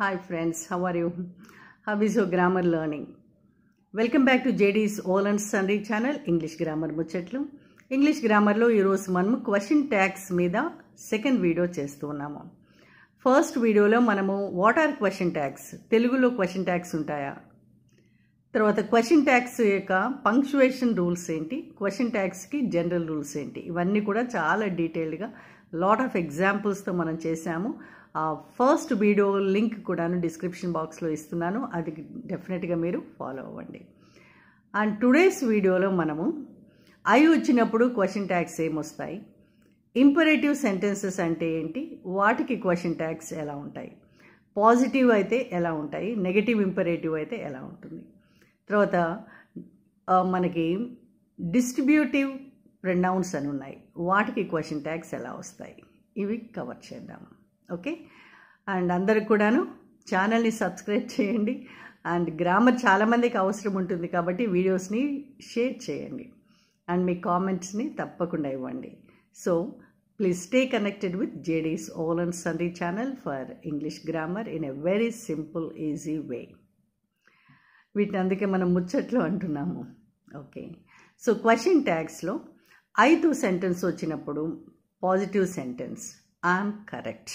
Hi friends how are you? How is your grammar learning? Welcome back to JD's all and sundry channel English grammar ముచ్చట్లు English గ్రామర్లో ఈరోజు మనము question tags మీద second video చేస్తూ ఉన్నాము first వీడియోలో మనము వాట్ ఆర్ క్వశ్చన్ ట్యాక్స్ తెలుగులో క్వశ్చన్ ట్యాక్స్ ఉంటాయా తర్వాత క్వశ్చన్ ట్యాక్స్ యొక్క పంక్చువేషన్ రూల్స్ ఏంటి క్వశ్చన్ ట్యాక్స్కి జనరల్ రూల్స్ ఏంటి ఇవన్నీ కూడా చాలా డీటెయిల్డ్గా లాట్ ఆఫ్ ఎగ్జాంపుల్స్తో మనం చేసాము ఫస్ట్ వీడియో లింక్ కూడాను డిస్క్రిప్షన్ బాక్స్లో ఇస్తున్నాను అది డెఫినెట్గా మీరు ఫాలో అవ్వండి అండ్ టుడేస్ వీడియోలో మనము ఐ వచ్చినప్పుడు క్వశ్చన్ ట్యాగ్స్ ఏమొస్తాయి ఇంపరేటివ్ సెంటెన్సెస్ అంటే ఏంటి వాటికి క్వశ్చన్ ట్యాగ్స్ ఎలా ఉంటాయి పాజిటివ్ అయితే ఎలా ఉంటాయి నెగటివ్ ఇంపరేటివ్ అయితే ఎలా ఉంటుంది తర్వాత మనకి డిస్ట్రిబ్యూటివ్ ప్రొనౌన్స్ అని ఉన్నాయి వాటికి క్వశ్చన్ ట్యాగ్స్ ఎలా వస్తాయి ఇవి కవర్ చేద్దాము ఓకే అండ్ అందరికి కూడాను ఛానల్ని సబ్స్క్రైబ్ చేయండి అండ్ గ్రామర్ చాలామందికి అవసరం ఉంటుంది కాబట్టి వీడియోస్ని షేర్ చేయండి అండ్ మీ కామెంట్స్ని తప్పకుండా ఇవ్వండి so please stay connected with JD's all and sundry channel for English grammar in a very simple easy way వీటిని అందుకే మనం ముచ్చట్లు అంటున్నాము ఓకే సో క్వశ్చన్ ట్యాగ్స్లో ఐదు సెంటెన్స్ వచ్చినప్పుడు పాజిటివ్ సెంటెన్స్ ఐఎమ్ కరెక్ట్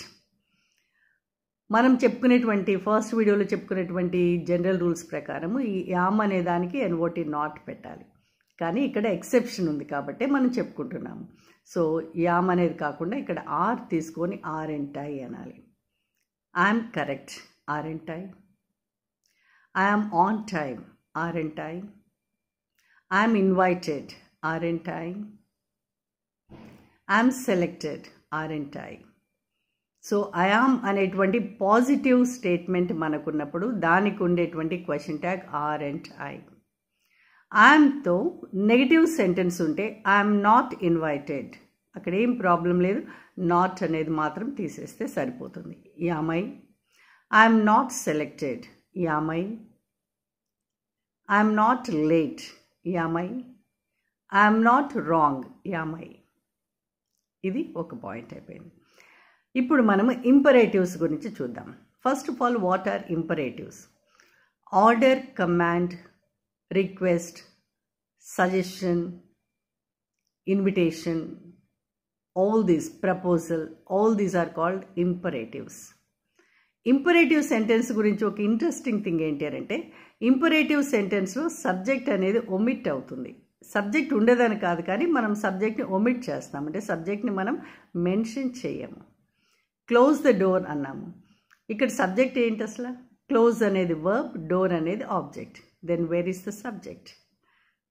మనం చెప్పుకునేటువంటి ఫస్ట్ వీడియోలో చెప్పుకునేటువంటి జనరల్ రూల్స్ ప్రకారము ఈ యామ్ అనే దానికి ఎన్ఓటి నాట్ పెట్టాలి కానీ ఇక్కడ ఎక్సెప్షన్ ఉంది కాబట్టి మనం చెప్పుకుంటున్నాము సో యామ్ అనేది కాకుండా ఇక్కడ ఆర్ తీసుకొని ఆర్ ఎంటై అనాలి I'm correct are I I'm on time aren't I I'm invited aren't I I'm selected aren't I so I am అనేటువంటి పాజిటివ్ స్టేట్మెంట్ మనకున్నప్పుడు దానికి ఉండేటువంటి question tag are and I ఐఎమ్తో నెగిటివ్ సెంటెన్స్ ఉంటే I'm not invited అక్కడ ఏం problem లేదు not అనేది మాత్రం తీసేస్తే సరిపోతుంది am I I'm not selected am I I'm not late am I I'm not wrong am I ఇది ఒక పాయింట్ అయిపోయింది ఇప్పుడు మనము ఇంపరేటివ్స్ గురించి చూద్దాం first of all what are imperatives order command request suggestion invitation all these proposal all these are called imperatives imperative sentence గురించి ఒక interesting thing ఏంటి అంటే ఇంపరేటివ్ సెంటెన్స్లో సబ్జెక్ట్ అనేది ఒమిట్ అవుతుంది సబ్జెక్ట్ ఉండేదని కాదు కానీ మనం సబ్జెక్ట్ని ఒమిట్ చేస్తాం అంటే సబ్జెక్ట్ని మనం మెన్షన్ చేయము క్లోజ్ ద డోర్ అన్నాము ఇక్కడ సబ్జెక్ట్ ఏంటి అసలు క్లోజ్ అనేది వర్బ్ డోర్ అనేది object then where is the subject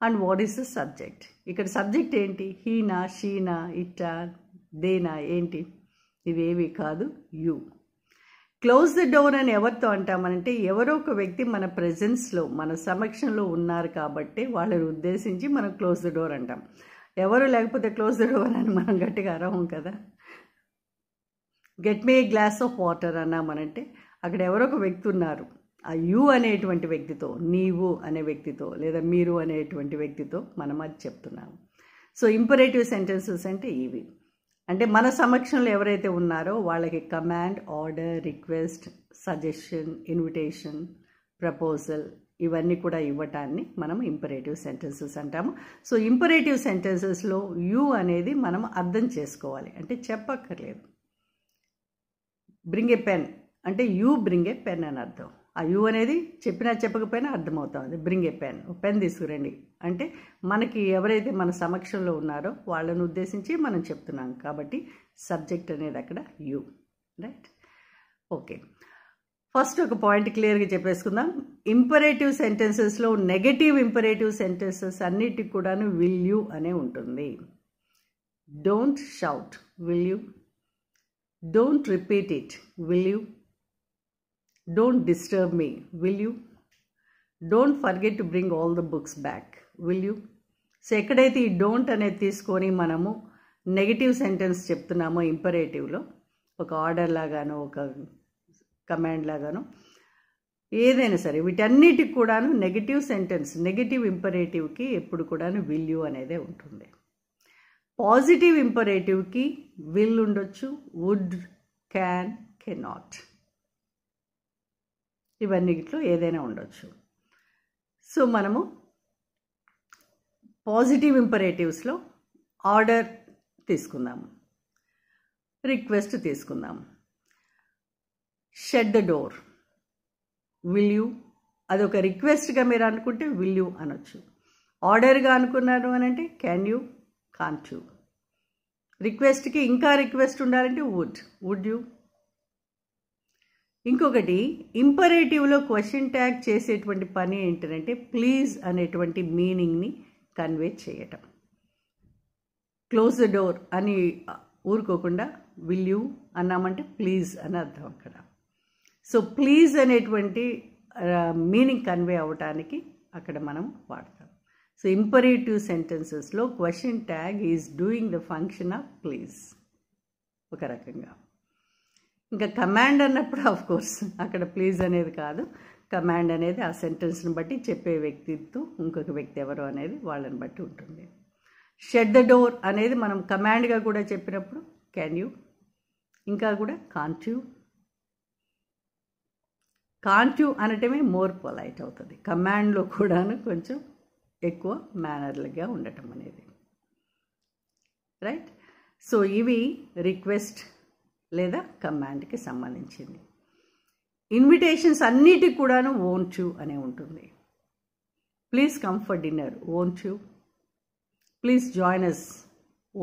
and what is the subject ఇక్కడ సబ్జెక్ట్ ఏంటి హీనా షీనా ఇట్ట దేనా ఏంటి ఇవేవి కాదు యూ క్లోజ్ ద డోర్ అని ఎవరితో అంటామనంటే ఎవరో ఒక వ్యక్తి మన ప్రజెన్స్లో మన సమక్షంలో ఉన్నారు కాబట్టి వాళ్ళని ఉద్దేశించి మనం క్లోజ్ ద డోర్ అంటాం ఎవరు లేకపోతే క్లోజ్ ద డోర్ అని మనం గట్టిగా అరవం కదా get me glass of water అన్నామనంటే అక్కడ ఎవరో ఒక వ్యక్తి ఉన్నారు ఆ యు అనేటువంటి వ్యక్తితో నీవు అనే వ్యక్తితో లేదా మీరు అనేటువంటి వ్యక్తితో మనం అది చెప్తున్నాము సో ఇంపరేటివ్ సెంటెన్సెస్ అంటే ఇవి అంటే మన సమక్షంలో ఎవరైతే ఉన్నారో వాళ్ళకి command order request suggestion invitation proposal ఇవన్నీ కూడా ఇవ్వటాన్ని మనం ఇంపరేటివ్ సెంటెన్సెస్ అంటాము సో ఇంపరేటివ్ సెంటెన్సెస్లో యు అనేది మనం అర్థం చేసుకోవాలి అంటే చెప్పక్కర్లేదు బ్రింగ్ ఏ పెన్ అంటే యూ బ్రింగ్ ఏ పెన్ అని అర్థం ఆ యూ అనేది చెప్పినా చెప్పకపోయినా అర్థమవుతుంది బ్రింగ్ ఏ పెన్ పెన్ తీసుకురండి అంటే మనకి ఎవరైతే మన సమక్షంలో ఉన్నారో వాళ్ళను ఉద్దేశించి మనం చెప్తున్నాం కాబట్టి సబ్జెక్ట్ అనేది అక్కడ యూ రైట్ ఓకే ఫస్ట్ ఒక పాయింట్ క్లియర్గా చెప్పేసుకుందాం ఇంపరేటివ్ సెంటెన్సెస్లో నెగటివ్ ఇంపరేటివ్ సెంటెన్సెస్ అన్నిటికి కూడాను విల్ యూ అనే ఉంటుంది don't shout will you don't repeat it will you don't disturb me will you don't forget to bring all the books back will you so ఎక్కడైతే ఈ don't అనేది తీసుకొని మనము negative sentence చెప్తున్నామో ఇంపరేటివ్లో ఒక ఆర్డర్ లాగానో ఒక కమాండ్ లాగానో ఏదైనా సరే వీటన్నిటికి కూడాను నెగిటివ్ సెంటెన్స్ నెగిటివ్ ఇంపరేటివ్కి ఎప్పుడు కూడాను విల్యూ అనేదే ఉంటుంది పాజిటివ్ ఇంపరేటివ్కి విల్ ఉండొచ్చు వుడ్ క్యాన్ కెనాట్ ఇవన్నిట్లో ఏదైనా ఉండొచ్చు సో మనము పాజిటివ్ ఇంపరేటివ్స్లో ఆర్డర్ తీసుకుందాము రిక్వెస్ట్ తీసుకుందాము shut the door will you అదొక రిక్వెస్ట్గా మీరు అనుకుంటే విల్ యూ అనొచ్చు ఆర్డర్గా అనుకున్నారు అని అంటే క్యాన్ యూ కాంట్ యూ రిక్వెస్ట్కి ఇంకా రిక్వెస్ట్ ఉండాలంటే వుడ్ వుడ్ యూ ఇంకొకటి ఇంపరేటివ్లో క్వశ్చన్ ట్యాగ్ చేసేటువంటి పని ఏంటంటే ప్లీజ్ అనేటువంటి మీనింగ్ని కన్వే చేయటం క్లోజ్ ద డోర్ అని ఊరుకోకుండా విల్ యూ అన్నామంటే ప్లీజ్ అని అర్థం అక్కడ సో ప్లీజ్ అనేటువంటి మీనింగ్ కన్వే అవ్వటానికి అక్కడ మనం వాడతాం సో ఇంపరేటివ్ సెంటెన్సెస్లో question tag is doing the function of please ఒక రకంగా ఇంకా కమాండ్ అన్నప్పుడు ఆఫ్ కోర్స్ అక్కడ ప్లీజ్ అనేది కాదు కమాండ్ అనేది ఆ సెంటెన్స్ని బట్టి చెప్పే వ్యక్తితో ఇంకొక వ్యక్తి ఎవరు అనేది వాళ్ళని బట్టి ఉంటుంది షెడ్ ద డోర్ అనేది మనం కమాండ్గా కూడా చెప్పినప్పుడు క్యాన్ యూ ఇంకా కూడా కాంట్ యూ కాంట్ యూ అనటమే మోర్ పొలైట్ అవుతుంది కమాండ్లో కూడాను కొంచెం ఎక్కువ మేనర్లుగా ఉండటం అనేది రైట్ సో ఇవి రిక్వెస్ట్ లేదా కమాండ్కి సంబంధించింది ఇన్విటేషన్స్ అన్నిటికి కూడాను ఓన్చు అనే ఉంటుంది please come for dinner won't you please join us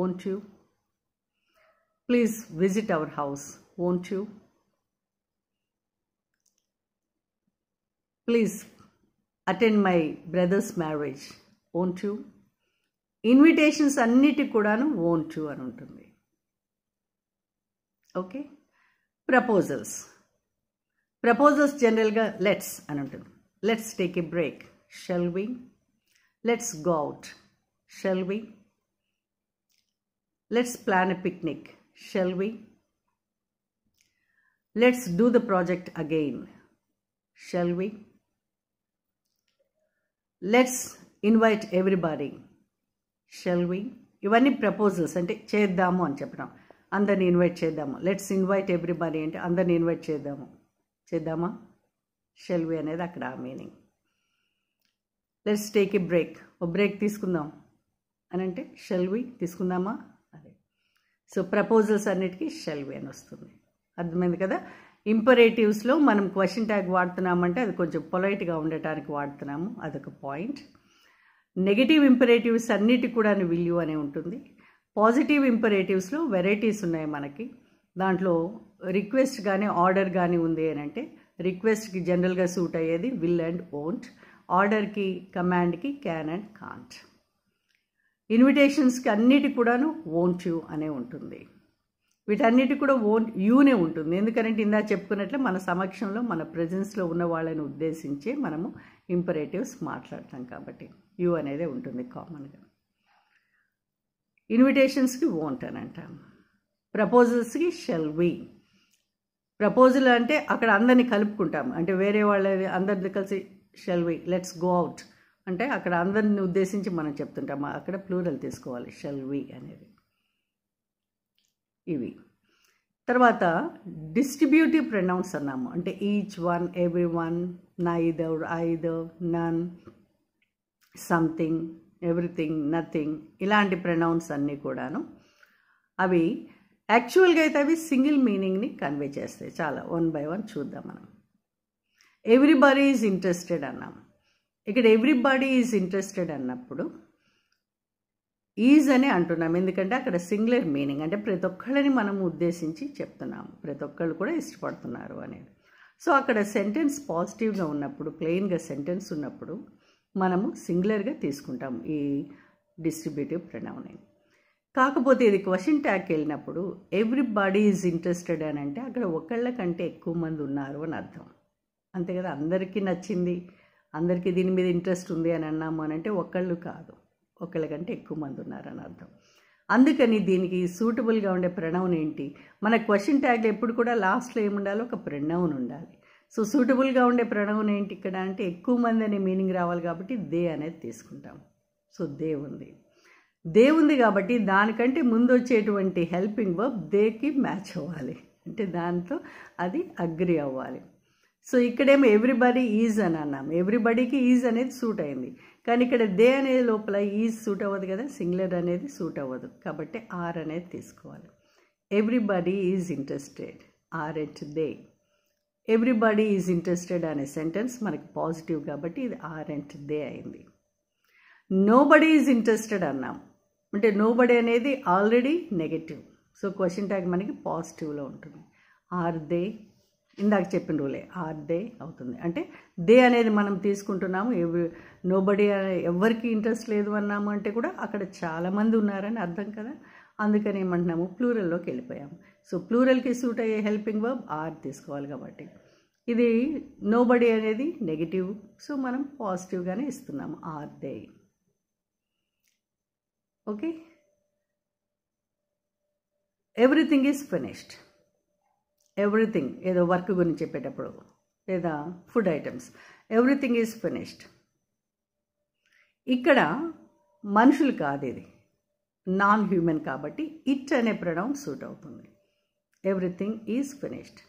won't you please visit our house won't you please attend my brother's marriage. Won't you? Invitations anniti kudanu, won't you anuntundi. Okay? Proposals. Proposals general let's anuntundi. Let's take a break, shall we? Let's go out, shall we? Let's plan a picnic, shall we? Let's do the project again, shall we? Let's invite everybody shall we ఇవన్నీ proposals అంటే చేద్దాము అని చెప్పడం అందరిని invite చేద్దాము let's invite everybody అంటే అందరిని invite చేద్దాము చేద్దామా షెల్ అనేది అక్కడ ఆ meaning let's take a break ఓ బ్రేక్ తీసుకుందాం అని అంటే షెల్ తీసుకుందామా అదే సో ప్రపోజల్స్ అన్నిటికీ షెల్ అని వస్తుంది అర్థమైంది కదా ఇంపరేటివ్స్లో మనం క్వశ్చన్ ట్యాగ్ వాడుతున్నామంటే అది కొంచెం పొలైట్గా ఉండటానికి వాడుతున్నాము అదొక పాయింట్ నెగిటివ్ ఇంపరేటివ్స్ అన్నిటి కూడా విల్యూ అనే ఉంటుంది పాజిటివ్ ఇంపరేటివ్స్లో వెరైటీస్ ఉన్నాయి మనకి దాంట్లో రిక్వెస్ట్ కానీ ఆర్డర్ కానీ ఉంది అని అంటే రిక్వెస్ట్కి జనరల్గా సూట్ అయ్యేది విల్ అండ్ ఓంట్ ఆర్డర్కి కమాండ్కి క్యాన్ అండ్ కాంట్ ఇన్విటేషన్స్కి అన్నిటి కూడాను ఓంట్ యూ అనే ఉంటుంది వీటన్నిటి కూడా ఓన్ యూనే ఉంటుంది ఎందుకంటే ఇందా చెప్పుకున్నట్లే మన సమక్షంలో మన ప్రజెన్స్లో ఉన్న వాళ్ళని ఉద్దేశించి మనము ఇంపరేటివ్స్ మాట్లాడతాం కాబట్టి యూ అనేది ఉంటుంది కామన్గా ఇన్విటేషన్స్కి ఓంట్ అని అంటాం ప్రపోజల్స్కి షెల్ వి ప్రపోజల్ అంటే అక్కడ అందరినీ కలుపుకుంటాం అంటే వేరే వాళ్ళ అందరిని కలిసి shall we let's go out అంటే అక్కడ అందరిని ఉద్దేశించి మనం చెప్తుంటాం అక్కడ ప్లూరల్ తీసుకోవాలి షెల్ వి అనేది ఇవి తర్వాత డిస్ట్రిబ్యూటివ్ ప్రొనౌన్స్ అన్నాము అంటే each one every one neither either none something everything nothing ఇలాంటి ప్రొనౌన్స్ అన్నీ కూడాను అవి యాక్చువల్గా అయితే అవి సింగిల్ మీనింగ్ని కన్వే చేస్తాయి చాలా వన్ బై వన్ చూద్దాం మనం ఎవ్రీబడీ ఈజ్ ఇంట్రెస్టెడ్ అన్నాం ఇక్కడ ఎవ్రీబడీ ఈజ్ ఇంట్రెస్టెడ్ అన్నప్పుడు ఈజ్ అని అంటున్నాం ఎందుకంటే అక్కడ సింగులర్ మీనింగ్ అంటే ప్రతి ఒక్కళ్ళని మనం ఉద్దేశించి చెప్తున్నాము ప్రతి ఒక్కళ్ళు కూడా ఇష్టపడుతున్నారు అనేది సో అక్కడ సెంటెన్స్ పాజిటివ్గా ఉన్నప్పుడు ప్లెయిన్గా సెంటెన్స్ ఉన్నప్పుడు మనము సింగులర్గా తీసుకుంటాము ఈ డిస్ట్రిబ్యూటివ్ ప్రణవని కాకపోతే ఇది క్వశ్చన్ ట్యాక్ వెళ్ళినప్పుడు ఎవ్రీబాడీ ఈజ్ ఇంట్రెస్టెడ్ అని అంటే అక్కడ ఒకళ్ళ కంటే ఎక్కువ మంది ఉన్నారు అని అర్థం అంతే కదా అందరికీ నచ్చింది అందరికీ దీని మీద ఇంట్రెస్ట్ ఉంది అని అన్నాము అని అంటే ఒకళ్ళు కాదు కంటే ఎక్కువ మంది ఉన్నారని అర్థం అందుకని దీనికి సూటబుల్గా ఉండే ప్రణౌన్ ఏంటి మన క్వశ్చన్ ట్యాగ్లో ఎప్పుడు కూడా లాస్ట్లో ఏముండాలి ఒక ప్రణౌన్ ఉండాలి సో సూటబుల్గా ఉండే ప్రణవన్ ఏంటి ఇక్కడ అంటే ఎక్కువ మంది అనే మీనింగ్ రావాలి కాబట్టి దే అనేది తీసుకుంటాం సో దే ఉంది దే ఉంది కాబట్టి దానికంటే ముందు వచ్చేటువంటి హెల్పింగ్ వర్బ్ దేకి మ్యాచ్ అవ్వాలి అంటే దాంతో అది అగ్రి అవ్వాలి సో ఇక్కడేమో ఎవ్రీబడీ ఈజ్ అని అన్నాం ఎవ్రీబడీకి ఈజ్ అనేది సూట్ అయింది కానీ ఇక్కడ దే అనేది లోపల ఈజ్ సూట్ అవ్వదు కదా సింగులర్ అనేది సూట్ అవ్వదు కాబట్టి ఆర్ అనేది తీసుకోవాలి everybody is interested aren't they everybody is interested అనే సెంటెన్స్ మనకి పాజిటివ్ కాబట్టి ఇది ఆర్ ఎంట్ దే అయింది నోబడీ ఈజ్ ఇంట్రెస్టెడ్ అన్నాం అంటే నోబడీ అనేది already negative so question tag మనకి పాజిటివ్లో ఉంటుంది ఆర్ దే ఇందాక చెప్పిన రూలే ఆర్ దే అవుతుంది అంటే దే అనేది మనం తీసుకుంటున్నాము నోబడి ఎవరికి ఇంట్రెస్ట్ లేదు అన్నాము అంటే కూడా అక్కడ చాలామంది ఉన్నారని అర్థం కదా అందుకని ఏమంటున్నాము ప్లూరల్లోకి వెళ్ళిపోయాము సో ప్లూరల్కి సూట్ అయ్యే హెల్పింగ్ వర్బ్ ఆర్ తీసుకోవాలి కాబట్టి ఇది నోబడి అనేది నెగిటివ్ సో మనం పాజిటివ్గానే ఇస్తున్నాము are they okay everything is finished everything ఏదో వర్క్ గురించి చెప్పేటప్పుడు లేదా food items everything is finished ఇక్కడ మనుషులు కాదు ఇది నాన్ హ్యూమన్ కాబట్టి ఇట్ అనే ప్రణవం సూట్ అవుతుంది everything is finished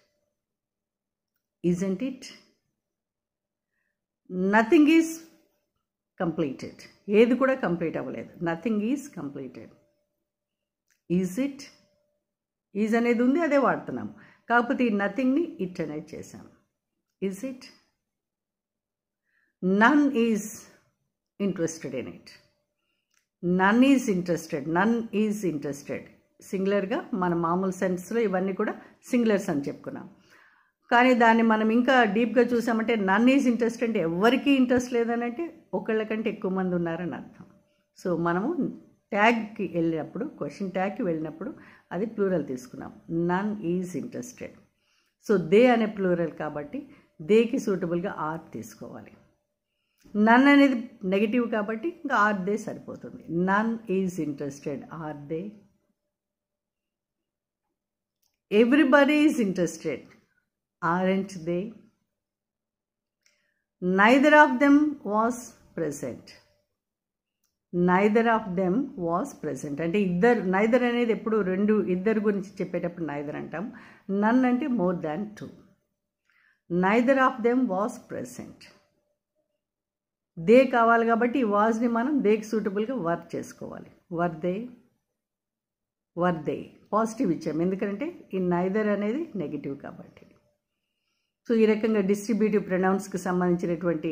isn't it nothing is completed ఏది కూడా కంప్లీట్ అవ్వలేదు nothing is completed is it is అనేది ఉంది అదే వాడుతున్నాం కాకపోతే ఈ నథింగ్ని ఇట్ చేశాం is it none is interested in it none is interested none is interested సింగులర్గా మన మామూలు సెన్స్లో ఇవన్నీ కూడా సింగులర్స్ అని చెప్పుకున్నాం కానీ దాన్ని మనం ఇంకా డీప్గా చూసామంటే నన్ ఈజ్ ఇంట్రెస్ట్ అంటే ఎవరికీ ఇంట్రెస్ట్ లేదనంటే ఒకళ్ళకంటే ఎక్కువ మంది ఉన్నారని అర్థం సో మనము ట్యాగ్కి వెళ్ళినప్పుడు క్వశ్చన్ ట్యాగ్కి వెళ్ళినప్పుడు అది ప్లూరల్ తీసుకున్నాం none is interested so they అనే ప్లూరల్ కాబట్టి దేకి సూటబుల్గా ఆర్ తీసుకోవాలి నన్ అనేది నెగిటివ్ కాబట్టి ఇంకా ఆర్ దే సరిపోతుంది none is interested are they everybody is interested aren't they neither of them was present neither of them was present అంటే ఇద్దరు నైదర్ అనేది ఎప్పుడు రెండు ఇద్దరు గురించి చెప్పేటప్పుడు నైదర్ అంటాం నన్ అంటే more than two neither of them was present they కావాలి కాబట్టి ఈ వాజ్ని మనం దేకి సూటబుల్గా వర్క్ చేసుకోవాలి were they were they positive ఇచ్చాము ఎందుకంటే ఈ నైదర్ అనేది నెగిటివ్ కాబట్టి సో ఈ రకంగా డిస్ట్రిబ్యూటివ్ ప్రొనౌన్స్కి సంబంధించినటువంటి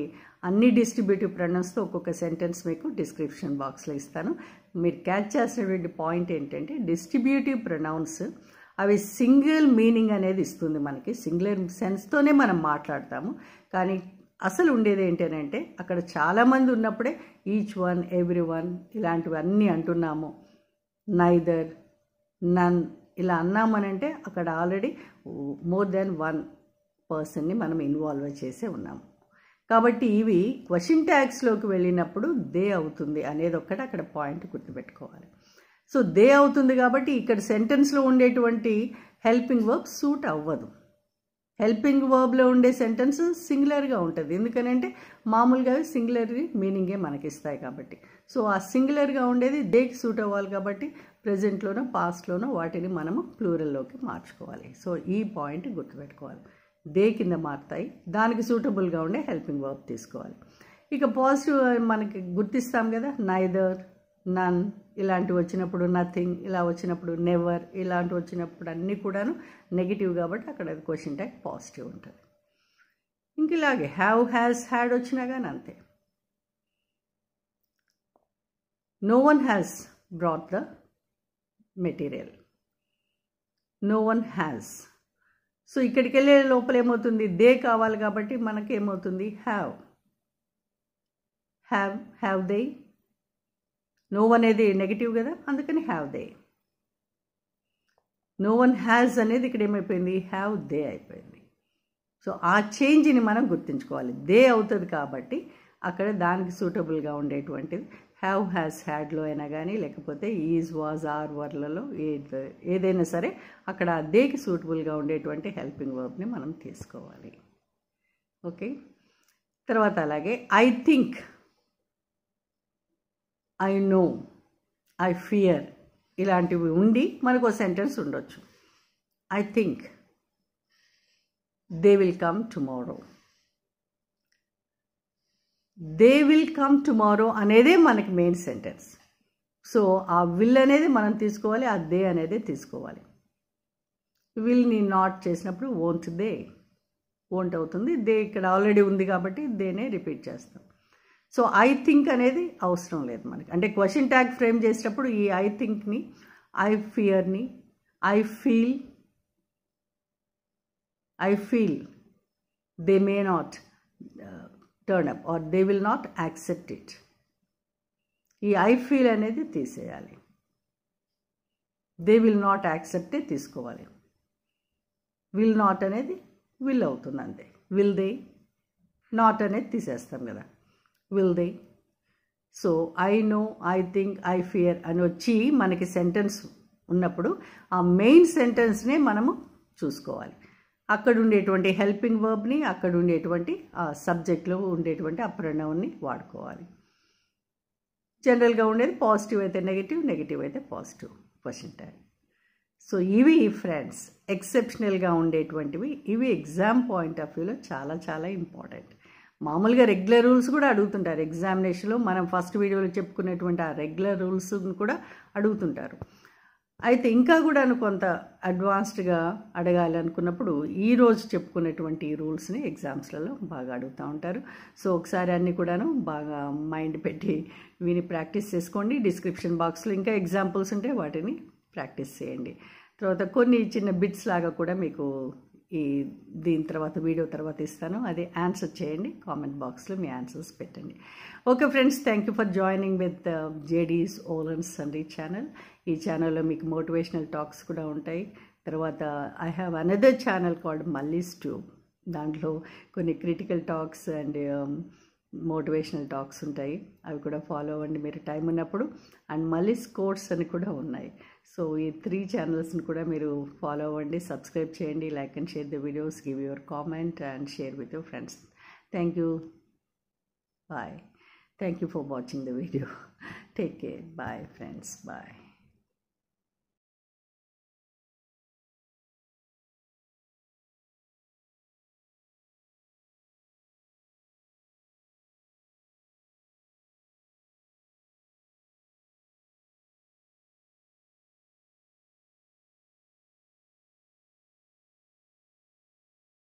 అన్ని డిస్ట్రిబ్యూటివ్ ప్రొనౌన్స్తో ఒక్కొక్క సెంటెన్స్ మీకు డిస్క్రిప్షన్ బాక్స్లో ఇస్తాను మీరు క్యాచ్ చేసినటువంటి పాయింట్ ఏంటంటే డిస్ట్రిబ్యూటివ్ ప్రొనౌన్స్ అవి సింగిల్ మీనింగ్ అనేది ఇస్తుంది మనకి సింగులర్ సెన్స్తోనే మనం మాట్లాడతాము కానీ అసలు ఉండేది ఏంటంటే అక్కడ చాలామంది ఉన్నప్పుడే ఈచ్ వన్ ఎవ్రీ వన్ ఇలాంటివి అన్నీ అంటున్నాము నైదర్ నన్ ఇలా అన్నామనంటే అక్కడ ఆల్రెడీ మోర్ దెన్ వన్ పర్సన్ని మనం ఇన్వాల్వ్ చేసే ఉన్నాము కాబట్టి ఇవి క్వశ్చన్ ట్యాగ్స్లోకి వెళ్ళినప్పుడు దే అవుతుంది అనేది ఒక్కటి అక్కడ పాయింట్ గుర్తుపెట్టుకోవాలి సో దే అవుతుంది కాబట్టి ఇక్కడ సెంటెన్స్లో ఉండేటువంటి హెల్పింగ్ వర్బ్ సూట్ అవ్వదు హెల్పింగ్ వర్బ్లో ఉండే సెంటెన్స్ సింగులర్గా ఉంటుంది ఎందుకనంటే మామూలుగా సింగులర్ మీనింగే మనకి ఇస్తాయి కాబట్టి సో ఆ సింగులర్గా ఉండేది దేకి సూట్ అవ్వాలి కాబట్టి ప్రజెంట్లోనో పాస్ట్లోనో వాటిని మనము ప్లూరల్లోకి మార్చుకోవాలి సో ఈ పాయింట్ గుర్తుపెట్టుకోవాలి డే కింద మారుతాయి దానికి సూటబుల్గా ఉండే హెల్పింగ్ వర్బ్ తీసుకోవాలి ఇక పాజిటివ్ మనకి గుర్తిస్తాం కదా నైదర్ నన్ ఇలాంటివి వచ్చినప్పుడు నథింగ్ ఇలా వచ్చినప్పుడు నెవర్ ఇలాంటివి వచ్చినప్పుడు అన్నీ కూడాను నెగిటివ్ కాబట్టి అక్కడ క్వశ్చన్ టైప్ పాజిటివ్ ఉంటుంది ఇంక ఇలాగే హ్యావ్ హ్యాస్ హ్యాడ్ వచ్చినా కానీ అంతే no one has brought the material no one has so ఇక్కడికి వెళ్ళే లోపల ఏమవుతుంది దే కావాలి కాబట్టి మనకి ఏమవుతుంది have have have they no one అనేది నెగిటివ్ కదా అందుకని have they no one has అనేది ఇక్కడ ఏమైపోయింది హ్యావ్ దే అయిపోయింది సో ఆ చేంజ్ని మనం గుర్తుంచుకోవాలి దే అవుతుంది కాబట్టి అక్కడ దానికి సూటబుల్గా ఉండేటువంటిది హ్యావ్ హ్యాస్ హ్యాడ్లో అయినా కానీ లేకపోతే ఈజ్ వాజ్ ఆర్ వర్లలో ఏదైనా సరే అక్కడ దేకి సూటబుల్గా ఉండేటువంటి హెల్పింగ్ వర్బ్ని మనం తీసుకోవాలి ఓకే తర్వాత అలాగే I think I know I fear ఇలాంటివి ఉండి మనకు సెంటెన్స్ ఉండొచ్చు I think they will come tomorrow they will come tomorrow అనేదే మనకి మెయిన్ సెంటెన్స్ సో ఆ విల్ అనేది మనం తీసుకోవాలి ఆ దే అనేది తీసుకోవాలి విల్ని నాట్ చేసినప్పుడు ఓంట్ దే ఓంట్ అవుతుంది దే ఇక్కడ ఆల్రెడీ ఉంది కాబట్టి దేనే రిపీట్ చేస్తాం సో ఐ థింక్ అనేది అవసరం లేదు మనకి అంటే క్వశ్చన్ ట్యాగ్ ఫ్రేమ్ చేసేటప్పుడు ఈ ఐ థింక్ని ఐ ఫియర్ని I feel I feel they may not turn up are they will not accept it ఈ ఐ ఫీల్ అనేది తీసేయాలి దే విల్ నాట్ యాక్సెప్ట్ తీసుకోవాలి విల్ నాట్ అనేది విల్ అవుతుంది అంతే విల్ దే నాట్ అనేది తీసేస్తాం కదా will they so I know I think I fear అని వచ్చి మనకి సెంటెన్స్ ఉన్నప్పుడు ఆ మెయిన్ సెంటెన్స్నే మనము చూసుకోవాలి అక్కడ ఉండేటువంటి హెల్పింగ్ వర్బ్ని అక్కడ ఉండేటువంటి ఆ సబ్జెక్ట్లో ఉండేటువంటి ఆ వాడుకోవాలి జనరల్గా ఉండేది పాజిటివ్ అయితే నెగిటివ్ నెగిటివ్ అయితే పాజిటివ్ క్వశ్చన్ టైం సో ఇవి ఫ్రెండ్స్ ఎక్సెప్షనల్గా ఉండేటువంటివి ఇవి ఎగ్జామ్ పాయింట్ ఆఫ్ వ్యూలో చాలా చాలా ఇంపార్టెంట్ మామూలుగా రెగ్యులర్ రూల్స్ కూడా అడుగుతుంటారు ఎగ్జామినేషన్లో మనం ఫస్ట్ వీడియోలో చెప్పుకునేటువంటి ఆ రెగ్యులర్ రూల్స్ని కూడా అడుగుతుంటారు అయితే ఇంకా కూడాను కొంత అడ్వాన్స్డ్గా అడగాలి అనుకున్నప్పుడు ఈరోజు చెప్పుకునేటువంటి రూల్స్ని ఎగ్జామ్స్లలో బాగా అడుగుతూ ఉంటారు సో ఒకసారి అన్నీ కూడాను బాగా మైండ్ పెట్టి విని ప్రాక్టీస్ చేసుకోండి డిస్క్రిప్షన్ బాక్స్లో ఇంకా ఎగ్జాంపుల్స్ ఉంటే వాటిని ప్రాక్టీస్ చేయండి తర్వాత కొన్ని చిన్న బిట్స్ లాగా కూడా మీకు ఈ దీని తర్వాత వీడియో తర్వాత ఇస్తాను అది ఆన్సర్ చేయండి కామెంట్ బాక్స్లో మీ ఆన్సర్స్ పెట్టండి okay friends thank you for joining with జేడీస్ ఓలన్స్ అండ్ ఛానల్ ఈ ఛానల్లో మీకు మోటివేషనల్ టాక్స్ కూడా ఉంటాయి తర్వాత I have another channel called మల్లీస్ ట్యూబ్ దాంట్లో కొన్ని critical talks and motivational talks ఉంటాయి అవి కూడా ఫాలో అవ్వండి మీరు టైం ఉన్నప్పుడు అండ్ మళ్ళీ కోర్స్ అని కూడా ఉన్నాయి సో ఈ త్రీ ఛానల్స్ని కూడా మీరు ఫాలో అవ్వండి సబ్స్క్రైబ్ చేయండి like and share the videos give your comment and share with your friends thank you bye thank you for watching the video take care bye friends bye